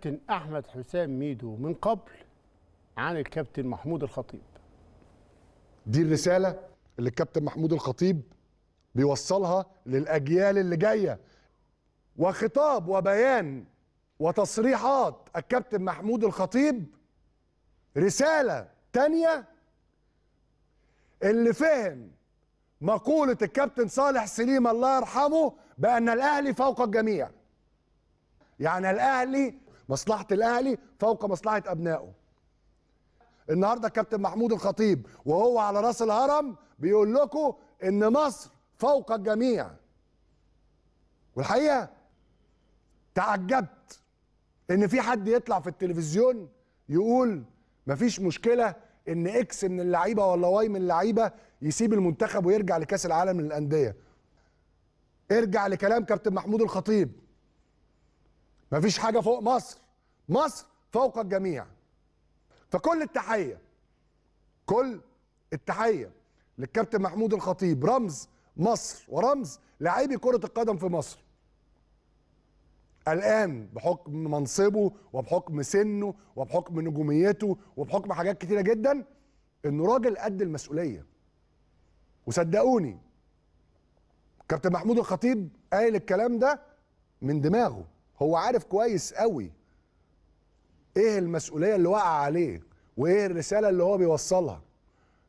كابتن احمد حسام ميدو من قبل عن الكابتن محمود الخطيب دي الرساله اللي الكابتن محمود الخطيب بيوصلها للاجيال اللي جايه وخطاب وبيان وتصريحات الكابتن محمود الخطيب رساله تانية اللي فهم مقوله الكابتن صالح سليم الله يرحمه بان الاهلي فوق الجميع يعني الاهلي مصلحه الاهلي فوق مصلحه ابنائه النهارده كابتن محمود الخطيب وهو على راس الهرم بيقول لكم ان مصر فوق الجميع والحقيقه تعجبت ان في حد يطلع في التلفزيون يقول مفيش مشكله ان اكس من اللعيبه ولا واي من اللعيبه يسيب المنتخب ويرجع لكاس العالم للانديه ارجع لكلام كابتن محمود الخطيب مفيش حاجه فوق مصر مصر فوق الجميع فكل التحيه كل التحيه للكابتن محمود الخطيب رمز مصر ورمز لاعبي كره القدم في مصر الان بحكم منصبه وبحكم سنه وبحكم نجوميته وبحكم حاجات كتيره جدا انه راجل قد المسؤوليه وصدقوني كابتن محمود الخطيب قايل الكلام ده من دماغه هو عارف كويس قوي ايه المسؤوليه اللي واقعه عليه وايه الرساله اللي هو بيوصلها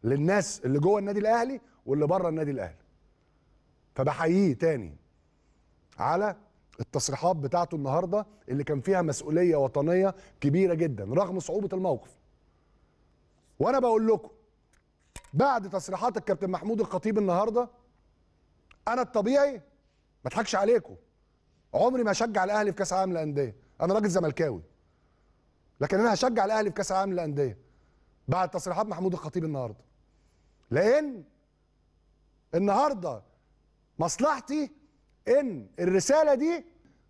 للناس اللي جوه النادي الاهلي واللي بره النادي الاهلي فبحييه تاني على التصريحات بتاعته النهارده اللي كان فيها مسؤوليه وطنيه كبيره جدا رغم صعوبه الموقف وانا بقول لكم بعد تصريحات الكابتن محمود الخطيب النهارده انا الطبيعي ما اضحكش عليكم عمري ما اشجع الاهلي في كاس العالم للانديه انا راجل زملكاوي لكن انا هشجع الاهلي في كاس العالم للانديه بعد تصريحات محمود الخطيب النهارده لان النهارده مصلحتي ان الرساله دي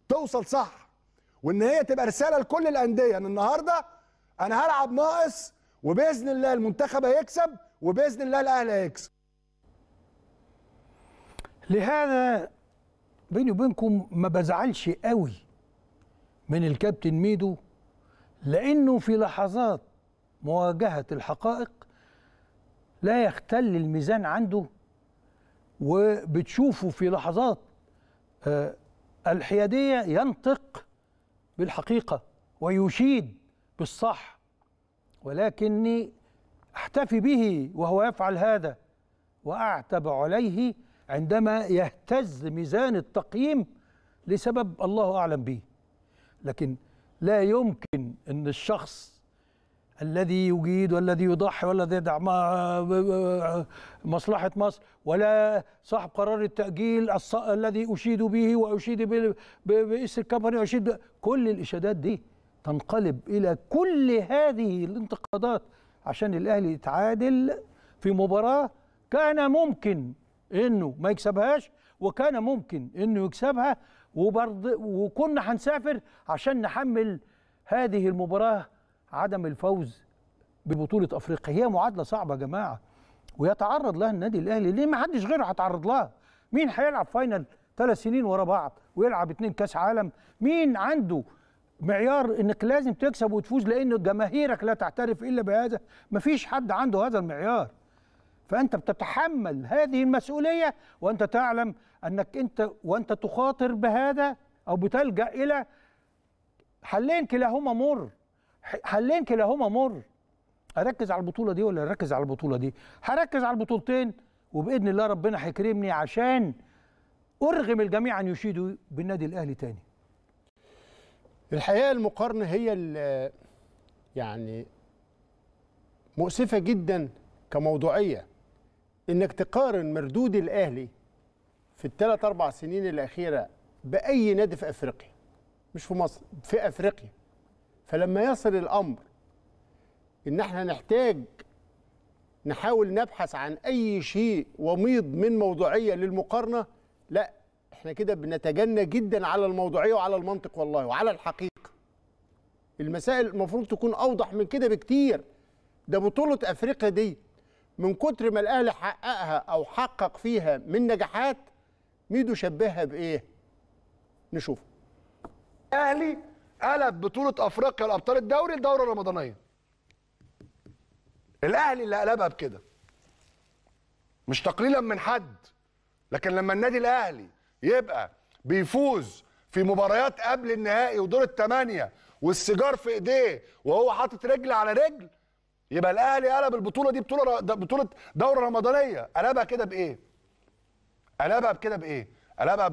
توصل صح وان هي تبقى رساله لكل الانديه ان يعني النهارده انا هلعب ناقص وباذن الله المنتخب هيكسب وباذن الله الاهلي هيكسب لهذا بيني وبينكم ما بزعلش قوي من الكابتن ميدو لانه في لحظات مواجهه الحقائق لا يختل الميزان عنده وبتشوفه في لحظات آه، الحياديه ينطق بالحقيقه ويشيد بالصح ولكني احتفي به وهو يفعل هذا واعتب عليه عندما يهتز ميزان التقييم لسبب الله أعلم به لكن لا يمكن أن الشخص الذي يجيد والذي يضحي والذي يدعم مصلحة مصر ولا صاحب قرار التأجيل الذي أشيد به وأشيد باسم الكمباني وأشيد كل الإشادات دي تنقلب إلى كل هذه الانتقادات عشان الأهلي يتعادل في مباراة كان ممكن انه ما يكسبهاش وكان ممكن انه يكسبها وبرض وكنا هنسافر عشان نحمل هذه المباراه عدم الفوز ببطوله افريقيا هي معادله صعبه يا جماعه ويتعرض لها النادي الاهلي ليه ما حدش غيره هيتعرض لها مين هيلعب فاينل ثلاث سنين ورا بعض ويلعب اتنين كاس عالم مين عنده معيار انك لازم تكسب وتفوز لان جماهيرك لا تعترف الا بهذا مفيش حد عنده هذا المعيار فأنت بتتحمل هذه المسؤولية وأنت تعلم أنك أنت وأنت تخاطر بهذا أو بتلجأ إلى حلين كلاهما مر حلين كلاهما مر أركز على البطولة دي ولا أركز على البطولة دي هركز على البطولتين وبإذن الله ربنا هيكرمني عشان أرغم الجميع أن يشيدوا بالنادي الأهلي تاني الحقيقة المقارنة هي يعني مؤسفة جدا كموضوعية انك تقارن مردود الاهلي في الثلاث اربع سنين الاخيره باي نادي في افريقيا مش في مصر في افريقيا فلما يصل الامر ان احنا نحتاج نحاول نبحث عن اي شيء وميض من موضوعيه للمقارنه لا احنا كده بنتجنى جدا على الموضوعيه وعلى المنطق والله وعلى الحقيقه المسائل المفروض تكون اوضح من كده بكتير ده بطوله افريقيا دي من كتر ما الاهلي حققها او حقق فيها من نجاحات ميدو شبهها بايه نشوف الاهلي قلب بطوله افريقيا لابطال الدوري الدوره الرمضانيه الاهلي اللي قلبها بكده مش تقليلا من حد لكن لما النادي الاهلي يبقى بيفوز في مباريات قبل النهائي ودور الثمانيه والسيجار في ايديه وهو حاطط رجل على رجل يبقى الاهلي قلب البطوله دي بطوله بطوله دوره رمضانيه قلبها كده بايه قلبها كده بايه قلبها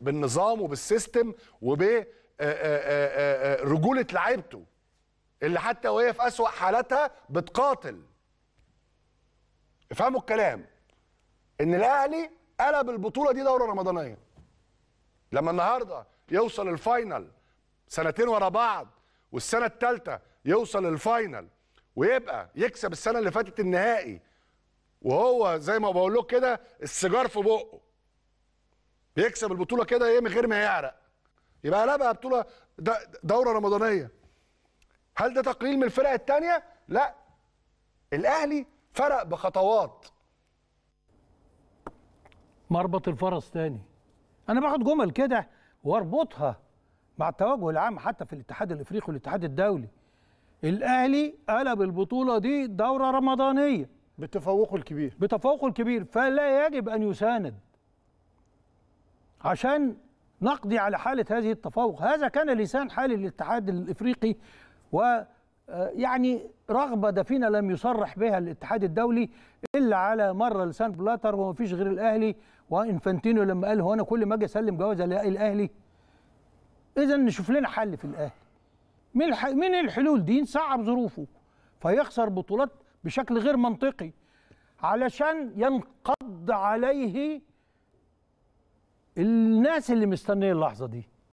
بالنظام وبالسيستم وب آه، آه، آه، رجوله لعيبته اللي حتى وهي في اسوا حالتها بتقاتل افهموا الكلام ان الاهلي قلب البطوله دي دوره رمضانيه لما النهارده يوصل الفاينل سنتين ورا بعض والسنه الثالثه يوصل الفاينل ويبقى يكسب السنه اللي فاتت النهائي وهو زي ما بقول لكم كده السيجار في بقه بيكسب البطوله كده ايه من غير ما يعرق يبقى لا بقى بطوله دوره رمضانيه هل ده تقليل من الفرق الثانيه لا الاهلي فرق بخطوات مربط الفرس تاني انا باخد جمل كده واربطها مع التوجه العام حتى في الاتحاد الافريقي والاتحاد الدولي الاهلي قلب البطوله دي دوره رمضانيه بتفوقه الكبير بتفوقه الكبير فلا يجب ان يساند عشان نقضي على حاله هذه التفوق هذا كان لسان حال الاتحاد الافريقي و آه، يعني رغبة دفينة لم يصرح بها الاتحاد الدولي إلا على مرة لسان بلاتر وما فيش غير الأهلي وإنفانتينو لما قال هو أنا كل ما أجي أسلم جوازة ألاقي الأهلي إذا نشوف لنا حل في الأهلي من الحلول دي نصعب ظروفه فيخسر بطولات بشكل غير منطقي علشان ينقض عليه الناس اللي مستنيه اللحظه دي